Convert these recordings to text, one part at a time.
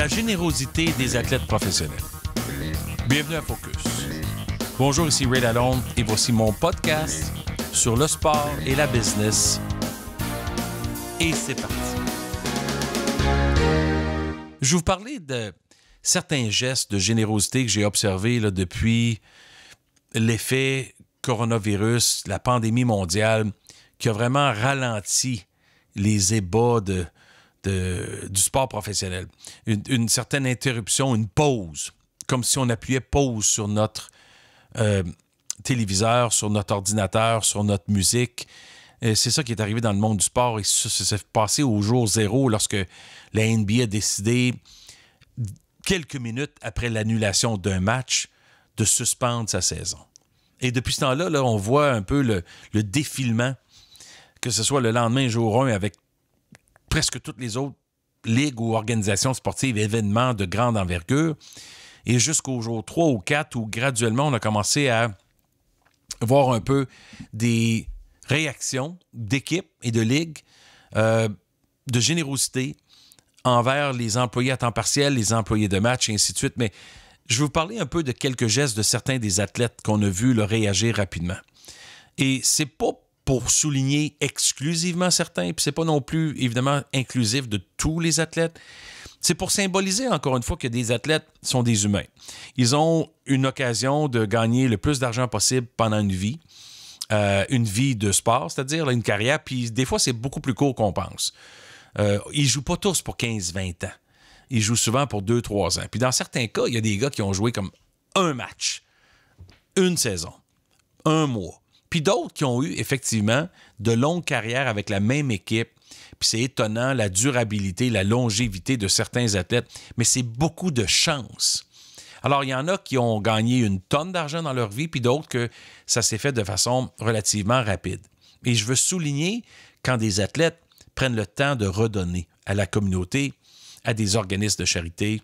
la générosité des athlètes professionnels. Bienvenue à Focus. Bonjour, ici Ray Lalonde et voici mon podcast sur le sport et la business. Et c'est parti. Je vais vous parler de certains gestes de générosité que j'ai observés depuis l'effet coronavirus, la pandémie mondiale, qui a vraiment ralenti les ébats de, de, du sport professionnel. Une, certaine interruption, une pause, comme si on appuyait pause sur notre euh, téléviseur, sur notre ordinateur, sur notre musique. C'est ça qui est arrivé dans le monde du sport et ça s'est passé au jour zéro lorsque la NBA a décidé, quelques minutes après l'annulation d'un match, de suspendre sa saison. Et depuis ce temps-là, là, on voit un peu le, le défilement, que ce soit le lendemain, jour 1, avec presque toutes les autres ligues ou organisations sportives, événements de grande envergure. Et jusqu'au jour 3 ou 4, où graduellement, on a commencé à voir un peu des réactions d'équipes et de ligues euh, de générosité envers les employés à temps partiel, les employés de match, et ainsi de suite. Mais je vais vous parler un peu de quelques gestes de certains des athlètes qu'on a vus réagir rapidement. Et c'est pas pour souligner exclusivement certains, puis c'est pas non plus évidemment inclusif de tous les athlètes. C'est pour symboliser encore une fois que des athlètes sont des humains. Ils ont une occasion de gagner le plus d'argent possible pendant une vie, euh, une vie de sport, c'est-à-dire une carrière, puis des fois c'est beaucoup plus court qu'on pense. Euh, ils jouent pas tous pour 15-20 ans. Ils jouent souvent pour 2-3 ans. Puis dans certains cas, il y a des gars qui ont joué comme un match, une saison, un mois puis d'autres qui ont eu effectivement de longues carrières avec la même équipe. Puis c'est étonnant la durabilité, la longévité de certains athlètes, mais c'est beaucoup de chance. Alors, il y en a qui ont gagné une tonne d'argent dans leur vie, puis d'autres que ça s'est fait de façon relativement rapide. Et je veux souligner quand des athlètes prennent le temps de redonner à la communauté, à des organismes de charité,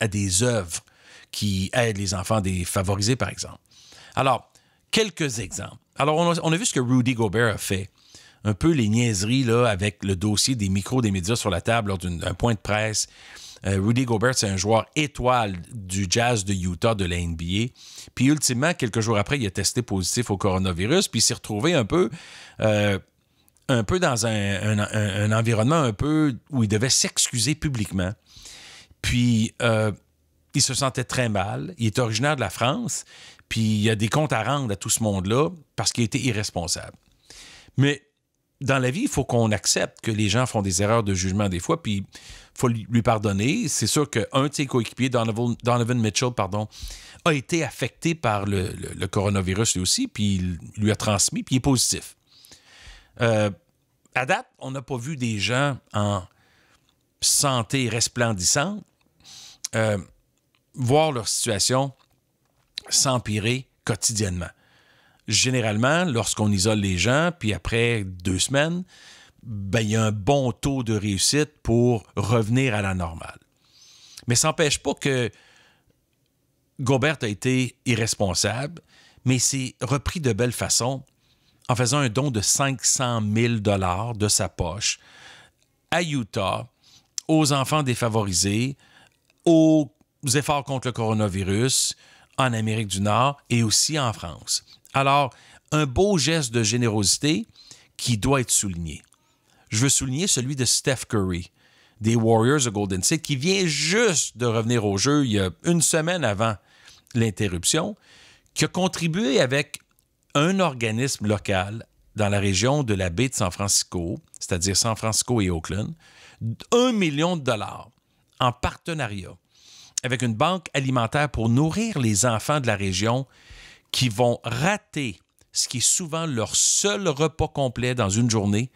à des œuvres qui aident les enfants défavorisés, par exemple. Alors, quelques exemples. Alors, on a, vu ce que Rudy Gobert a fait. Un peu les niaiseries là, avec le dossier des micros des médias sur la table lors d'un point de presse. Euh, Rudy Gobert, c'est un joueur étoile du jazz de Utah de la NBA. Puis ultimement, quelques jours après, il a testé positif au coronavirus, puis il s'est retrouvé un peu, euh, un peu dans un, environnement un peu où il devait s'excuser publiquement. Puis euh, il se sentait très mal. Il est originaire de la France. Puis il y a des comptes à rendre à tout ce monde-là parce qu'il a été irresponsable. Mais dans la vie, il faut qu'on accepte que les gens font des erreurs de jugement des fois, puis il faut lui pardonner. C'est sûr qu'un de ses coéquipiers, Donovan, Mitchell, pardon, a été affecté par le, coronavirus lui aussi, puis il lui a transmis, puis il est positif. Euh, à date, on n'a pas vu des gens en santé resplendissante euh, voir leur situation s'empirer quotidiennement. Généralement, lorsqu'on isole les gens, puis après deux semaines, ben, il y a un bon taux de réussite pour revenir à la normale. Mais ça n'empêche pas que Gobert a été irresponsable, mais s'est repris de belle façon en faisant un don de 500 000 dollars de sa poche à Utah, aux enfants défavorisés, aux efforts contre le coronavirus, en Amérique du Nord et aussi en France. Alors, un beau geste de générosité qui doit être souligné. Je veux souligner celui de Steph Curry des Warriors of Golden State qui vient juste de revenir au jeu il y a une semaine avant l'interruption, qui a contribué avec un organisme local dans la région de la baie de San Francisco, c'est-à-dire San Francisco et Oakland, un million de dollars en partenariat avec une banque alimentaire pour nourrir les enfants de la région qui vont rater ce qui est souvent leur seul repas complet dans une journée,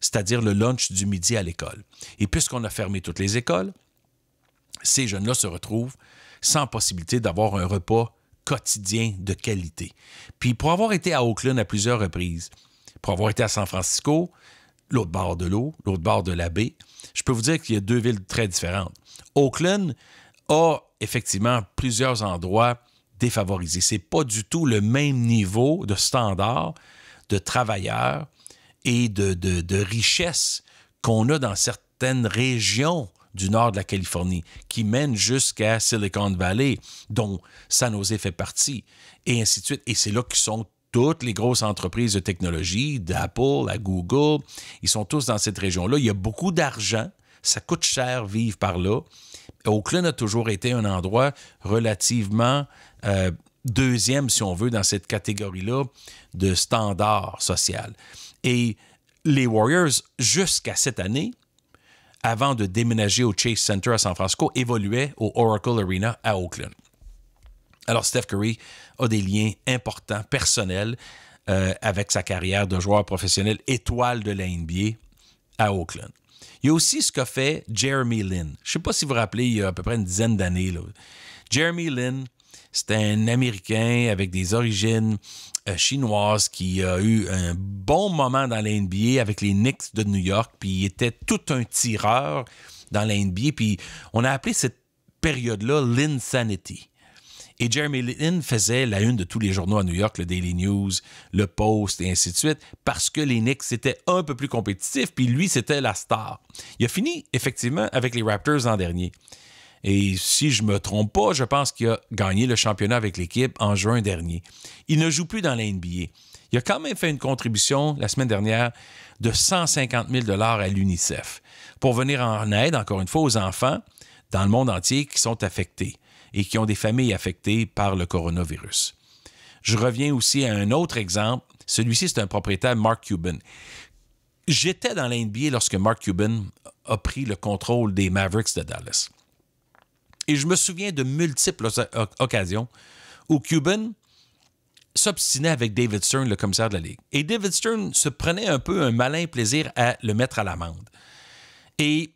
c'est-à-dire le lunch du midi à l'école. Et puisqu'on a fermé toutes les écoles, ces jeunes-là se retrouvent sans possibilité d'avoir un repas quotidien de qualité. Puis pour avoir été à Oakland à plusieurs reprises, pour avoir été à San Francisco, l'autre bord de l'eau, l'autre bord de la baie, je peux vous dire qu'il y a deux villes très différentes. Oakland, effectivement plusieurs endroits défavorisés. Ce pas du tout le même niveau de standard de travailleurs et de, de, richesse qu'on a dans certaines régions du nord de la Californie qui mènent jusqu'à Silicon Valley, dont San Jose fait partie, et ainsi de suite. Et c'est là que sont toutes les grosses entreprises de technologie, d'Apple à Google, ils sont tous dans cette région-là. Il y a beaucoup d'argent ça coûte cher vivre par là. Oakland a toujours été un endroit relativement euh, deuxième, si on veut, dans cette catégorie-là de standard social. Et les Warriors, jusqu'à cette année, avant de déménager au Chase Center à San Francisco, évoluaient au Oracle Arena à Oakland. Alors, Steph Curry a des liens importants, personnels, euh, avec sa carrière de joueur professionnel étoile de la NBA à Oakland. Il y a aussi ce qu'a fait Jeremy Lin. Je ne sais pas si vous vous rappelez, il y a à peu près une dizaine d'années. Jeremy Lin, c'est un Américain avec des origines euh, chinoises qui a eu un bon moment dans la NBA avec les Knicks de New York, puis il était tout un tireur dans la NBA, puis on a appelé cette période-là l'Insanity. Et Jeremy Lin faisait la une de tous les journaux à New York, le Daily News, le Post et ainsi de suite, parce que les Knicks étaient un peu plus compétitifs, puis lui, c'était la star. Il a fini, effectivement, avec les Raptors l'an dernier. Et si je ne me trompe pas, je pense qu'il a gagné le championnat avec l'équipe en juin dernier. Il ne joue plus dans la NBA. Il a quand même fait une contribution la semaine dernière de 150 000 à l'UNICEF pour venir en aide, encore une fois, aux enfants dans le monde entier qui sont affectés et qui ont des familles affectées par le coronavirus. Je reviens aussi à un autre exemple. Celui-ci, c'est un propriétaire, Mark Cuban. J'étais dans l'NBA lorsque Mark Cuban a pris le contrôle des Mavericks de Dallas. Et je me souviens de multiples occasions où Cuban s'obstinait avec David Stern, le commissaire de la Ligue. Et David Stern se prenait un peu un malin plaisir à le mettre à l'amende. Et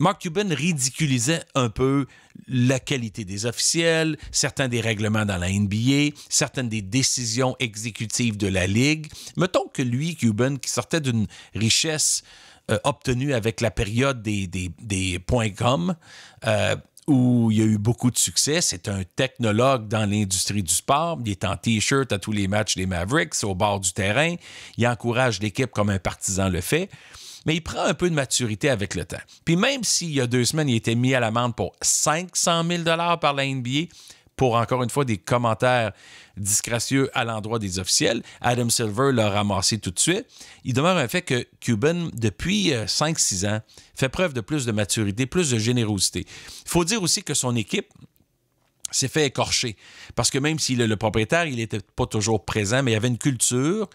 Mark Cuban ridiculisait un peu la qualité des officiels, certains des règlements dans la NBA, certaines des décisions exécutives de la Ligue. Mettons que lui, Cuban, qui sortait d'une richesse euh, obtenue avec la période des, points com, euh, où il y a eu beaucoup de succès. C'est un technologue dans l'industrie du sport. Il est en T-shirt à tous les matchs des Mavericks, au bord du terrain. Il encourage l'équipe comme un partisan le fait mais il prend un peu de maturité avec le temps. Puis même s'il y a deux semaines, il était mis à l'amende pour 500 000 par la NBA, pour encore une fois des commentaires disgracieux à l'endroit des officiels. Adam Silver l'a ramassé tout de suite. Il demeure un fait que Cuban, depuis 5-6 euh, ans, fait preuve de plus de maturité, plus de générosité. Il faut dire aussi que son équipe s'est fait écorcher parce que même s'il est le propriétaire, il n'était pas toujours présent, mais il y avait une culture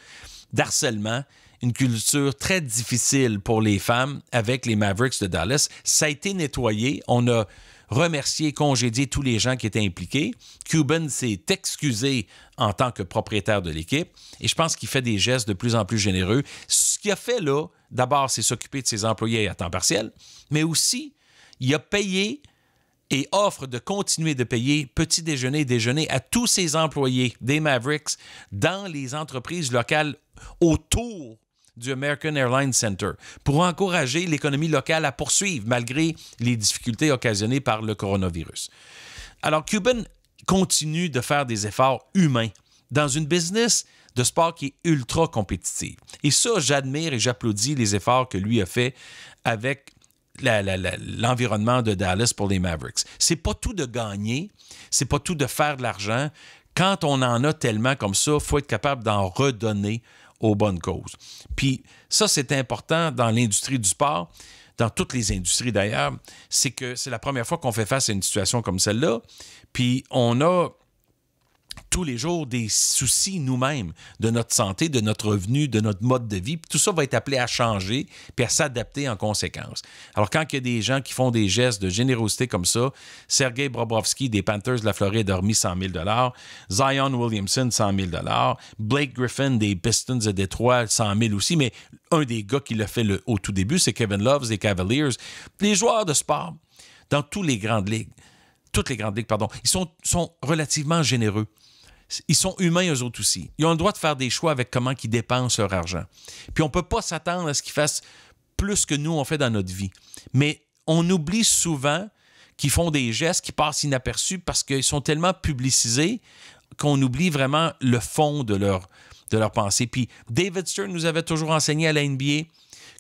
d'harcèlement une culture très difficile pour les femmes avec les Mavericks de Dallas. Ça a été nettoyé. On a remercié, congédié tous les gens qui étaient impliqués. Cuban s'est excusé en tant que propriétaire de l'équipe et je pense qu'il fait des gestes de plus en plus généreux. Ce qu'il a fait là, d'abord, c'est s'occuper de ses employés à temps partiel, mais aussi, il a payé et offre de continuer de payer petit déjeuner déjeuner à tous ses employés des Mavericks dans les entreprises locales autour du American Airlines Center pour encourager l'économie locale à poursuivre malgré les difficultés occasionnées par le coronavirus. Alors, Cuban continue de faire des efforts humains dans une business de sport qui est ultra compétitive. Et ça, j'admire et j'applaudis les efforts que lui a fait avec l'environnement de Dallas pour les Mavericks. C'est pas tout de gagner, c'est pas tout de faire de l'argent. Quand on en a tellement comme ça, faut être capable d'en redonner aux bonnes causes. Puis ça, c'est important dans l'industrie du sport, dans toutes les industries d'ailleurs, c'est que c'est la première fois qu'on fait face à une situation comme celle-là. Puis on a tous les jours des soucis nous-mêmes de notre santé, de notre revenu, de notre mode de vie. tout ça va être appelé à changer et à s'adapter en conséquence. Alors, quand il y a des gens qui font des gestes de générosité comme ça, Sergei Bobrovski des Panthers de la Floride a remis 100 000 Zion Williamson, 100 000 Blake Griffin des Pistons de Détroit, 100 000 aussi. Mais un des gars qui l'a fait le, au tout début, c'est Kevin Loves des Cavaliers. Les joueurs de sport dans toutes les grandes ligues toutes les grandes ligues, pardon, ils sont, relativement généreux. Ils sont humains, eux autres aussi. Ils ont le droit de faire des choix avec comment ils dépensent leur argent. Puis on ne peut pas s'attendre à ce qu'ils fassent plus que nous, on fait dans notre vie. Mais on oublie souvent qu'ils font des gestes qui passent inaperçus parce qu'ils sont tellement publicisés qu'on oublie vraiment le fond de leur, de leur pensée. Puis David Stern nous avait toujours enseigné à la NBA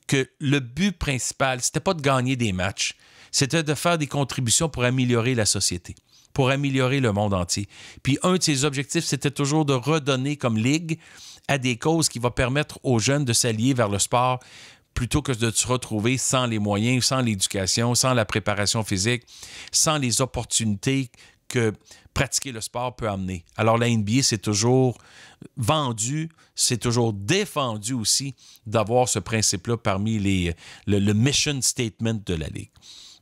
que le but principal, n'était pas de gagner des matchs, c'était de faire des contributions pour améliorer la société, pour améliorer le monde entier. Puis un de ses objectifs, c'était toujours de redonner comme ligue à des causes qui vont permettre aux jeunes de s'allier vers le sport plutôt que de se retrouver sans les moyens, sans l'éducation, sans la préparation physique, sans les opportunités que pratiquer le sport peut amener. Alors la NBA, c'est toujours vendu, c'est toujours défendu aussi d'avoir ce principe-là parmi les, le mission statement de la Ligue.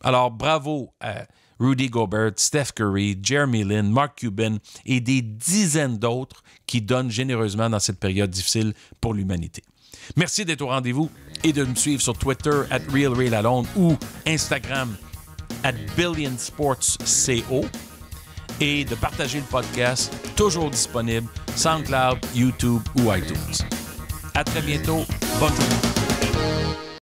Alors bravo à Rudy Gobert, Steph Curry, Jeremy Lin, Mark Cuban et des dizaines d'autres qui donnent généreusement dans cette période difficile pour l'humanité. Merci d'être au rendez-vous et de me suivre sur Twitter at ou Instagram at BillionSportsCO et de partager le podcast, toujours disponible, SoundCloud, YouTube ou iTunes. À très bientôt. Bonne journée.